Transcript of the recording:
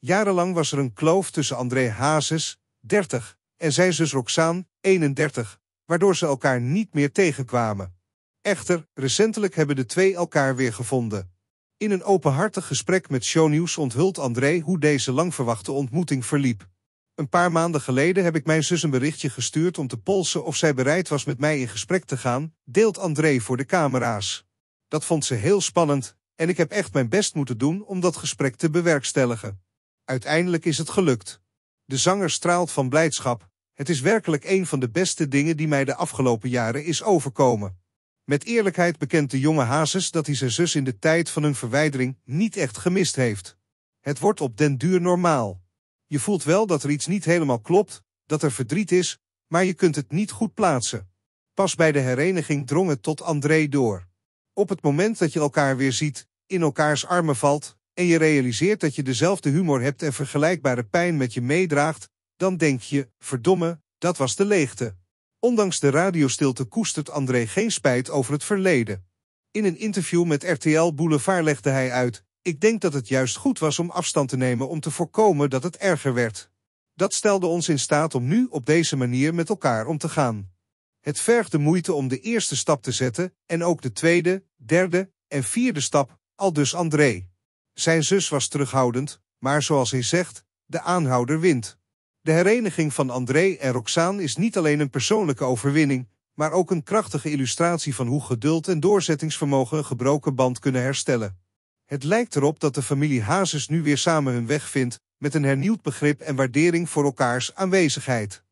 Jarenlang was er een kloof tussen André Hazes, 30, en zijn zus Roxaan, 31, waardoor ze elkaar niet meer tegenkwamen. Echter, recentelijk hebben de twee elkaar weer gevonden. In een openhartig gesprek met Shownieuws onthult André hoe deze langverwachte ontmoeting verliep. Een paar maanden geleden heb ik mijn zus een berichtje gestuurd om te polsen of zij bereid was met mij in gesprek te gaan, deelt André voor de camera's. Dat vond ze heel spannend en ik heb echt mijn best moeten doen om dat gesprek te bewerkstelligen. Uiteindelijk is het gelukt. De zanger straalt van blijdschap. Het is werkelijk een van de beste dingen die mij de afgelopen jaren is overkomen. Met eerlijkheid bekent de jonge Hazes dat hij zijn zus in de tijd van hun verwijdering niet echt gemist heeft. Het wordt op den duur normaal. Je voelt wel dat er iets niet helemaal klopt, dat er verdriet is, maar je kunt het niet goed plaatsen. Pas bij de hereniging drong het tot André door. Op het moment dat je elkaar weer ziet, in elkaars armen valt, en je realiseert dat je dezelfde humor hebt en vergelijkbare pijn met je meedraagt, dan denk je, verdomme, dat was de leegte. Ondanks de radiostilte koestert André geen spijt over het verleden. In een interview met RTL Boulevard legde hij uit, ik denk dat het juist goed was om afstand te nemen om te voorkomen dat het erger werd. Dat stelde ons in staat om nu op deze manier met elkaar om te gaan. Het vergt de moeite om de eerste stap te zetten en ook de tweede, derde en vierde stap, al dus André. Zijn zus was terughoudend, maar zoals hij zegt, de aanhouder wint. De hereniging van André en Roxane is niet alleen een persoonlijke overwinning, maar ook een krachtige illustratie van hoe geduld en doorzettingsvermogen een gebroken band kunnen herstellen. Het lijkt erop dat de familie Hazes nu weer samen hun weg vindt, met een hernieuwd begrip en waardering voor elkaars aanwezigheid.